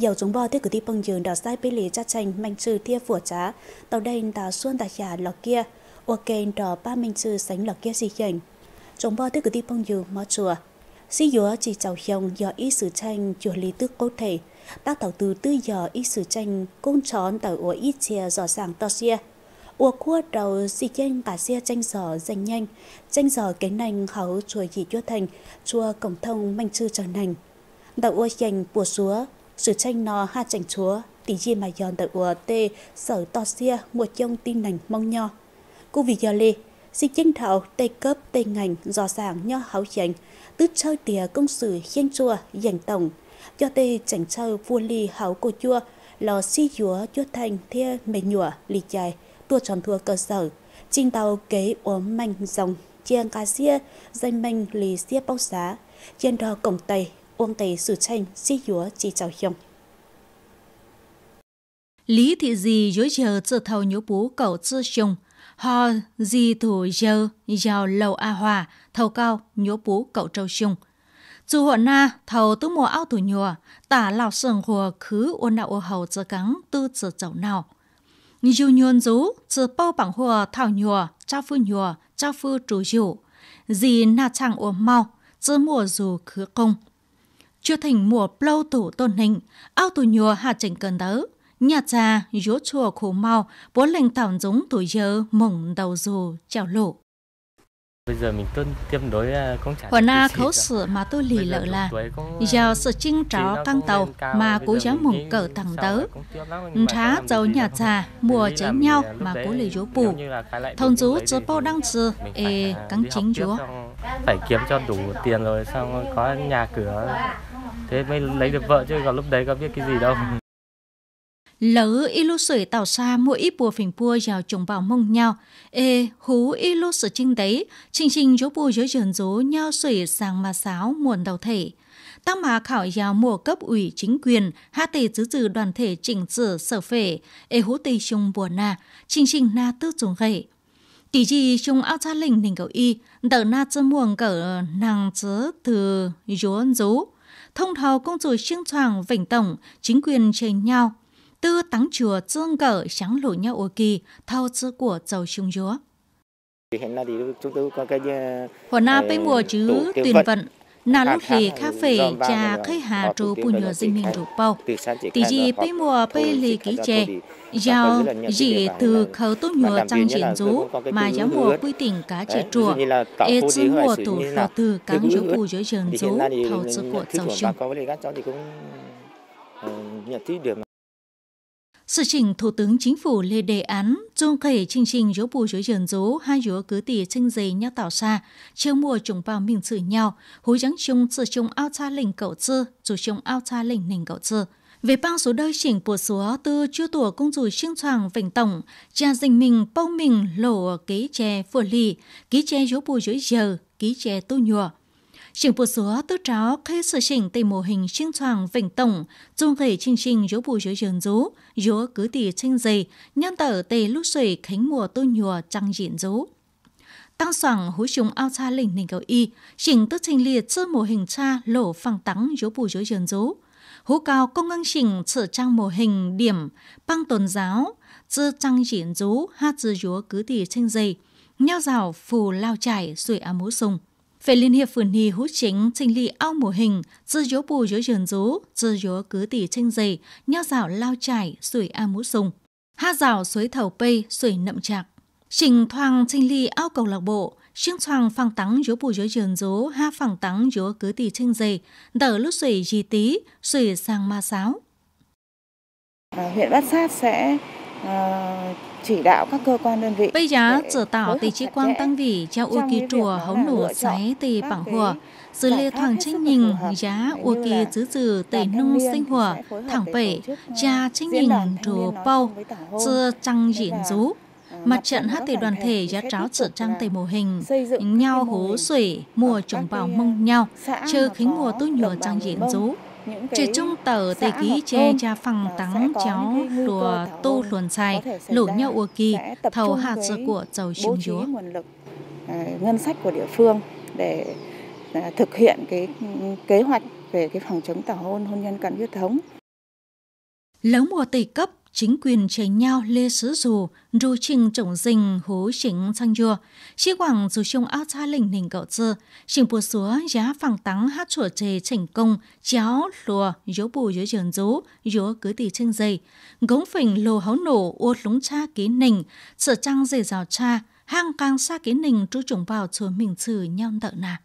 dầu chúng bò thế cử ti bằng giường đỏ sai bê lì cha chanh mạnh trừ thia phủa trá tàu đây tà xuân tà khả lọ kia kê đỏ ba mạnh trừ sánh lọ kia gì khảnh chúng bò thế cử ti bằng giường mò chùa sĩ dúa chỉ chào hiồng dò ý sử tranh chùa lý tức cố thể tác thảo từ tư dò ý sử tranh cung tròn tàu ủa ít chia dò sàng to xia ủa cua đầu xì chanh cả xia tranh giỏ dành nhanh tranh giỏ cái nành hấu chùa gì chúa thành chùa cổng thông manh chư trở nành đạo ua chành bùa xúa sự tranh nò ha chảnh chúa tí gì mà giòn tại ua tê sở to xia mùa trong tin nành mong nho cô vì giờ lê si chinh thảo tây cấp tây ngành dò sàng nho háo chành tứ chơi tìa công sử hiên chua dành tổng cho tê chảnh chơi vua ly háo cô chua lò si chúa chúa thành thia mề nhủa lì chài tua tròn thua cơ sở trình tàu kế ốm manh dòng chiang cá xia danh manh lì xia bao xá trên đò cổng tây uông tề sử tranh si yúa chi chào hiong. Lý thị gì dối giờ tự thầu nhớ bố cậu tự dùng, họ gì thủ giờ giàu lầu a hòa, thầu cao nhớ bố cậu trâu dùng. chú hộ na, thầu tứ mùa áo thủ nhùa, tả lão sườn hùa khứ ôn đạo ô hầu tự cắn tư tự chậu nào. Dù nhuôn rú, tự bao bằng hùa thảo nhùa, cha phu nhùa, cha phu trù dụ. Dì na chẳng ôm mau, tự mùa dù khứ công chưa thành mùa plâu tổ tôn hình, ao tù nhùa hạt chỉnh cần đỡ. Nhà trà, dúa chùa khổ mau, bố lệnh tảo giống tuổi giờ mỏng đầu dù, chào lộ. Bây giờ mình tuân tiêm đối à, công trả. Hồi na khấu sự mà tôi lì lợ là à, giờ sự trinh tráo tăng tàu mà cố giáo mùng cờ thẳng tớ. Thá dầu nhà trà mùa chế nhau mà cố lì dúa bù. Thông dú chứa bô đăng sư ê à, cắn chính dúa. Phải kiếm cho đủ tiền rồi xong có nhà cửa thế mới lấy được vợ chứ còn lúc đấy có biết cái gì đâu lỡ ilu sưởi tàu xa mua ít bùa phình bùa vào trồng bảo mông nhau ê hú y ilu sưởi chinh đấy chinh chinh chỗ bùa dưới trần rố nhau sưởi sàng mà sáo muộn đầu thể tăng mà khảo giáo mùa cấp ủy chính quyền hạ tề chứ trừ đoàn thể chỉnh sửa sở phể ê hú tì chung bùa na chinh chinh na tư dùng gậy tỷ gì chung áo gia linh nình cầu y đỡ na chân muồng cỡ nàng chớ từ dốn rú thông thầu công chủ xương choàng vĩnh tổng, chính quyền trên nhau. Tư tăng chùa dương gở sáng lộ nhau ô kỳ, thao chữ của dầu trung dúa. Hiện nay thì chúng tôi có cái... Hồi na bây mùa chứ tuyển vận lúc thì cà phê cha khai hà trù tru punyo dinh hình rụ bầu, tỷ gì pe mùa pe lì ký chè giao gì từ khâu tốt nhùa trang diện rú mà giáo mùa quy tỉnh cá trẻ chùa e dư mùa tù khẩu từ cắn rú bù giới dần rú thầu chứ của dầu chung chỉnh thủ tướng Chính phủ lên đề án dung khởi chương trình giáo bù giới dân dấu hai giáo cứ tỷ chân dày nhau tạo xa, chiêu mùa chúng vào mình sự nhau, hú giáng chung sự chung ao cha lình cậu chư, dù chung ao cha lình nình cậu chư. Về bang số đôi chỉnh của số tư chưa tùa công dù xuyên soàng vành tổng, cha dình mình bao mình lộ ký chè phùa lì, ký chè giáo bù giới giờ, ký chè tu nhùa, Chính bộ số tốt cháu khi sự chỉnh tây mô hình sinh soàng vệnh tổng, dùng gầy chương trình dỗ bù dỗ dường dỗ, dỗ cứ tỷ tranh dày, nhân tở tề lúc sủy khánh mùa tô nhùa trăng diện dỗ. Tăng soảng hú chúng ao cha lỉnh nền cầu y, chỉnh tốt trình liệt chơ mô hình cha lỗ phẳng tắng dỗ bù dỗ dường dỗ. Hú cao công ngang chỉnh trở trang mô hình điểm, băng tôn giáo, chơ trăng diện dỗ, hát chơ dỗ cứ tỷ tranh dày, nhau rào phù lao chảy sủi á mũ sùng phải Liên hiệp Phường Nhi hút chính trình lì ao mùa hình, dư dố bù dố dườn dố, dư dố cứ tỷ tranh dày, nheo dạo lao trải, sủi a mũ sùng. Ha dạo suối thầu pây, sủi nậm chạc. Trình thoang trình lì ao cầu lạc bộ, chương thoang phang tắng dố bù dố dườn dố, ha phang tắng dố cứ tỷ tranh dày, đỡ lúc sủi gì tí, sủi sang ma sáo. huyện Bát Sát sẽ uh, chỉ đạo các cơ quan đơn vị. Bây giờ dự tạo tỷ trí quang tăng vỉ cho ua kỳ chùa hống nổ giấy tỷ bảng hùa, dư lê thoảng ờ, chính nhìn giá ua kỳ dứ dừ tỷ nung sinh hùa, thẳng bể, cha chính nhìn trù bao, dư trăng diễn rú. Ờ, mặt trận hát tỷ đoàn thể giá tráo trở trang tỷ mô hình, nhau hố sủy, mùa trồng bào ờ, mông nhau, chơ khính mùa tu nhùa trang diễn rú chỉ trong tờ tề ký chê cha phẳng tắng cháu đùa tu luồn xài lũ nhau ua kỳ thầu hạt sơ của dầu chim chúa nguồn lực ờ, ngân sách của địa phương để ờ, thực hiện cái ừ, kế hoạch về cái phòng chống tảo hôn hôn nhân cận huyết thống Lấu mùa tỷ cấp chính quyền tranh nhau lê sứ dù, dù trình trọng dình hố chính sang dùa. Chỉ quảng dù chung áo cha lình nình cậu dư, trình bùa xúa giá phẳng tắng hát chùa chề thành công, chéo lùa, dỗ bù dỗ trường dố, dỗ cứ tỷ chân dây. Gống phình lồ hấu nổ, ô lúng cha ký nình, sở trăng dề rào cha, hang càng xa ký nình trú trùng vào chùa mình trừ nhau đợi nà.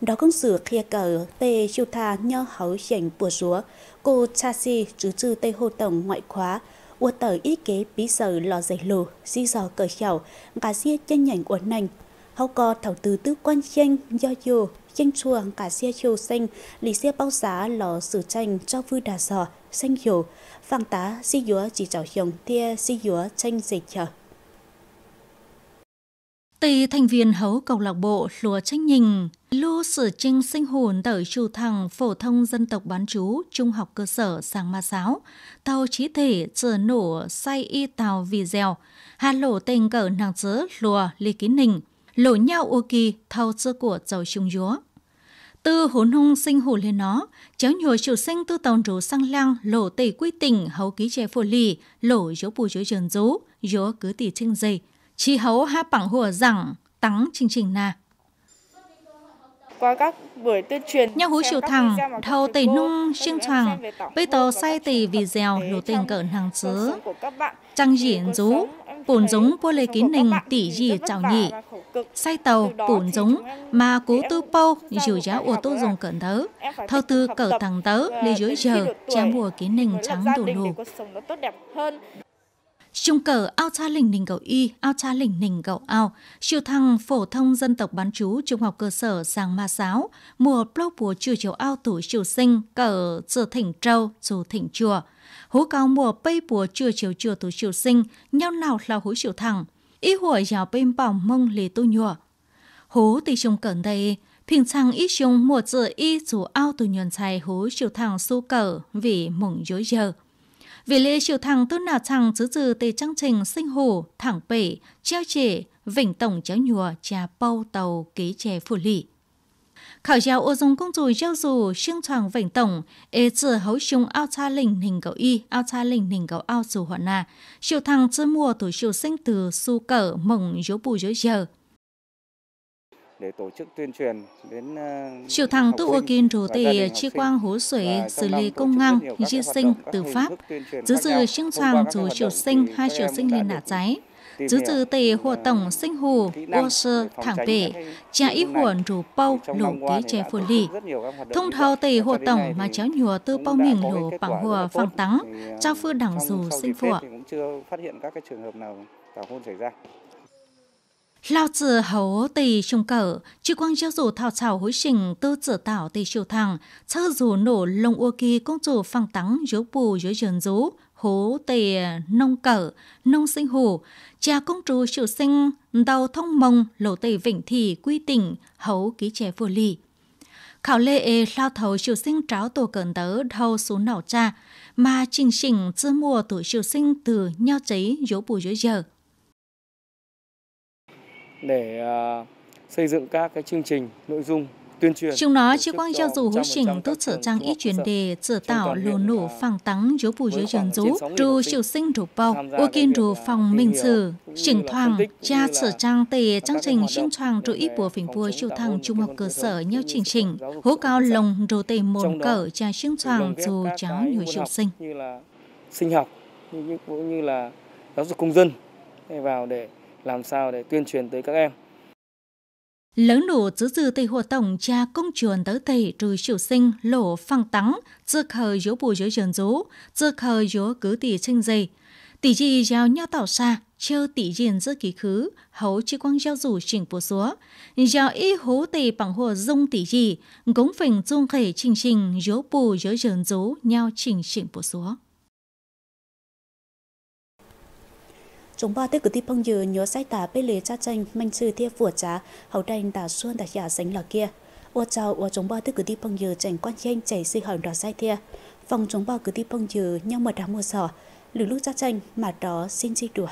đó cũng sự khía cờ tê chiêu tha nho hấu dành bùa rúa cô cha si chứ chư tây hô tổng ngoại khóa uất tờ ý kế bí sở lò dày lù di dò cờ chảo gà xia chân nhảnh uốn nành hậu co thảo từ tư quan tranh do dù tranh chùa cả xia chiều xanh lì xia bao giá lò sử tranh cho vui đà sò xanh hiểu phàng tá di dúa chỉ chảo hiồng tia di dúa tranh dệt chờ Tì thành viên hấu câu lạc bộ Lúa Tranh Nhìn, Lưu Sử Trinh sinh hồn tại chủ thẳng phổ thông dân tộc bán chú trung học cơ sở sang ma giáo, tàu trí thể trở nổ say y tàu vì dèo, hà lộ tên cỡ nàng chớ lùa lì ký nình, lộ nhau ô kỳ thâu chơ của dầu trung dúa. Tư hồn hung sinh hồn lên nó, cháu nhùa chủ sinh tư tàu rú sang lang lộ tỷ quy tỉnh hấu ký trẻ phổ lì, lộ dỗ bù dỗ trần rú, dỗ cứ tỷ trinh dây, Chi hấu ha bằng hùa rằng tắng chương trình na. Qua các buổi tuyên truyền nhau hú chiều thẳng, thâu tẩy nung xuyên thoảng, bây tờ say tì vì dèo nổ tình cỡ hàng xứ. Trăng diễn rú, bổn giống vô lê kín nình tỷ gì chào nhị. say tàu, bổn giống mà cú tư bâu dù giá ô tô dùng cẩn tớ. Thâu tư cỡ thằng tớ, lê dưới giờ, chém mùa kín nình trắng đủ đủ. Trung cờ ao cha lình nình gậu y, ao cha lình nình gậu ao, chiều thăng phổ thông dân tộc bán chú trung học cơ sở sang ma sáo, mùa plou bùa chiều chiều ao tủ chiều sinh, cờ giờ thỉnh trâu, dù thỉnh chùa. Hú cao mùa bây bùa chiều chiều chùa tủ chiều sinh, nhau nào là hú chiều thẳng, y hủa dào bên bảo mông lì tu nhùa. Hú tì trung cờ đây, Bình thường ít dùng mùa giờ y dù ao tù nhuận xài hú chiều thẳng su cờ vì mộng dối giờ. Vì lễ chiều thẳng tốt nà thẳng chứ từ tề trang trình sinh hồ, thẳng bể, treo trẻ vỉnh tổng chéo nhùa, trà bao tàu, kế chè phủ lị. Khảo giáo ô dung công dù giao dù, xương tràng vỉnh tổng, ế trừ hấu chung ao cha lình hình gấu y, ao cha lình hình gấu ao dù họ nà. Chiều thẳng chưa mùa tuổi chiều sinh từ su cỡ mộng dấu bù dấu giờ để tổ chức tuyên truyền đến Chiều thẳng tu ô kinh rủ tì chi quang hố sủy xử lý công ngang di sinh từ Pháp. Giữ dự chương soàng chủ chiều sinh hai chiều sinh lên nạ cháy. Giữ dự tì hồ tổng sinh hồ ô sơ thẳng bể. Chả ít huồn rủ bâu lũ kế chè phù lì. Thông thao tì hồ tổng mà cháu nhùa tư bao mình lũ bằng hùa phẳng tắng. Trao ờ, phư đẳng dù sinh cũng Chưa phát hiện các cái trường hợp nào tảo hôn xảy ra lao zi hấu tì chung cỡ chứ quang giáo dù thảo thảo hối trình tư tử tảo tì chiều thẳng chớ dù nổ lông ô kỳ công chủ phăng tắng dấu bù dấu dần rú hố tì nông cỡ nông sinh hù cha công chủ triệu sinh đầu thông mông lộ tì vĩnh thị quy tỉnh hấu ký trẻ vô ly khảo lê ê lao thầu triệu sinh tráo tổ cẩn tớ thâu số não cha mà trình trình chưa mùa tuổi triệu sinh từ nhau cháy dấu bù dấu giờ để ờ, xây dựng các cái chương trình nội dung tuyên truyền. Chúng nó chỉ quang giao dù hữu trình tốt sở trang ít chuyển đề sở tạo lô nổ ờ, phẳng tắng dấu bù dưới trần rú trù siêu sinh rủ bao ô kiên rủ ờ, phòng minh sử chỉnh thoảng cha sở trang tề trang trình sinh thoảng rủ ít bùa phỉnh vua siêu thăng trung học cơ sở nhau trình trình hố cao lồng rủ tề mồm cỡ cha sinh thoảng dù cháu nhiều siêu sinh như là sinh học như, như, như là giáo dục công dân vào để làm sao để tuyên truyền tới các em. Lớn đủ giữ dư tây hồ tổng cha công chuồn tới tây trừ triều sinh lỗ phăng tắng, dư khờ dỗ bù dỗ dần dỗ, dư khờ dỗ cứ tỷ sinh dây. Tỷ gì giao nhau tạo xa, chêu tỷ diện giữa kỳ khứ, hấu chỉ quang giao rủ chỉnh bộ số. Giao y hố tỷ bằng hồ dung tỷ gì, gống phình dung khể trình trình dỗ bù dỗ dần dỗ nhau chỉnh chỉnh bộ số. chúng ba tới cứ tiếp phong dừa nhớ sai tả bê lì cha tranh manh sư thiê vua trá hậu đành tả xuân tả giả dạ sánh là kia ô chào ô chúng ba tới cứ tiếp phong dừa tranh quan nhanh chảy sư hòn đỏ sai thiê phòng chúng ba cứ tiếp phong dừa nhau mà đá mua sò lử lúc cha tranh mà đó xin chi đùa